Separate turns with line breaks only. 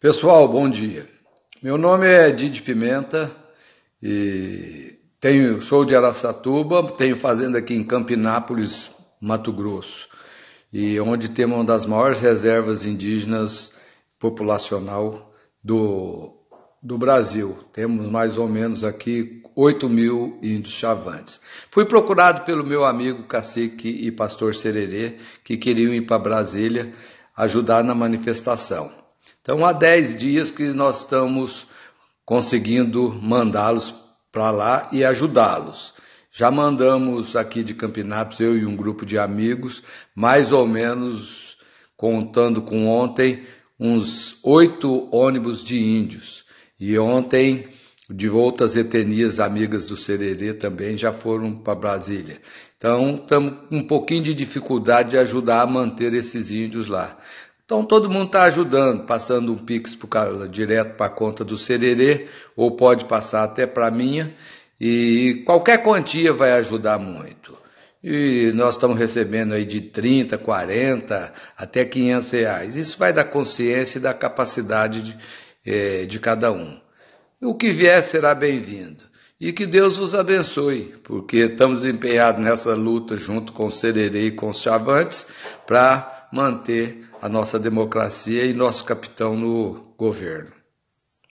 Pessoal, bom dia. Meu nome é Didi Pimenta e tenho, sou de Araçatuba, tenho fazenda aqui em Campinápolis, Mato Grosso, e onde temos uma das maiores reservas indígenas populacional do, do Brasil. Temos mais ou menos aqui 8 mil índios chavantes. Fui procurado pelo meu amigo cacique e pastor Sererê, que queriam ir para Brasília ajudar na manifestação. Então, há 10 dias que nós estamos conseguindo mandá-los para lá e ajudá-los. Já mandamos aqui de Campinapes, eu e um grupo de amigos, mais ou menos, contando com ontem, uns oito ônibus de índios. E ontem, de outras etnias amigas do Sererê também já foram para Brasília. Então, estamos com um pouquinho de dificuldade de ajudar a manter esses índios lá. Então todo mundo está ajudando, passando um Pix pro, direto para a conta do Sererê, ou pode passar até para a minha, e qualquer quantia vai ajudar muito. E nós estamos recebendo aí de 30, 40 até 500 reais. Isso vai da consciência e da capacidade de, é, de cada um. O que vier será bem-vindo. E que Deus os abençoe, porque estamos empenhados nessa luta junto com o Sererê e com os Chavantes para manter a nossa democracia e nosso capitão no governo.